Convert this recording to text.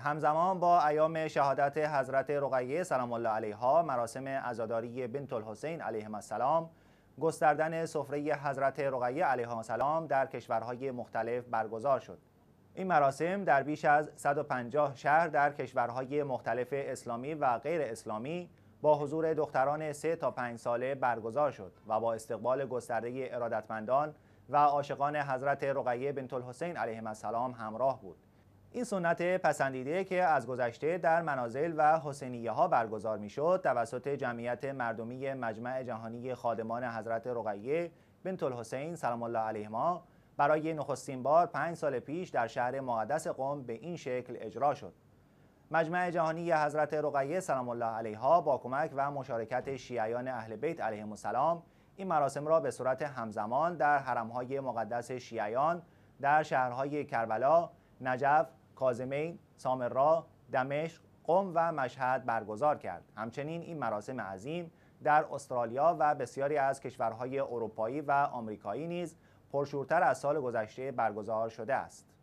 همزمان با ایام شهادت حضرت رقیه سلام الله علیها مراسم عزاداری بنت الحسین علیه السلام گستردن سفره حضرت رقیه علیه السلام در کشورهای مختلف برگزار شد این مراسم در بیش از 150 شهر در کشورهای مختلف اسلامی و غیر اسلامی با حضور دختران 3 تا 5 ساله برگزار شد و با استقبال گسترده ارادتمندان و عاشقان حضرت رقیه بنت الحسین علیه السلام همراه بود این سنت پسندیده که از گذشته در منازل و حسینیه ها برگزار می شد توسط جمعیت مردمی مجمع جهانی خادمان حضرت رقیه بنت الحسین سلام الله ما برای نخستین بار پنج سال پیش در شهر مقدس قم به این شکل اجرا شد مجمع جهانی حضرت رقیه سلام الله علیها با کمک و مشارکت شیعیان اهل بیت علیه السلام این مراسم را به صورت همزمان در حرمهای مقدس شیعیان در شهرهای کربلا، نجف، کازمین، سامرا، دمشق، قم و مشهد برگزار کرد. همچنین این مراسم عظیم در استرالیا و بسیاری از کشورهای اروپایی و آمریکایی نیز پرشورتر از سال گذشته برگزار شده است.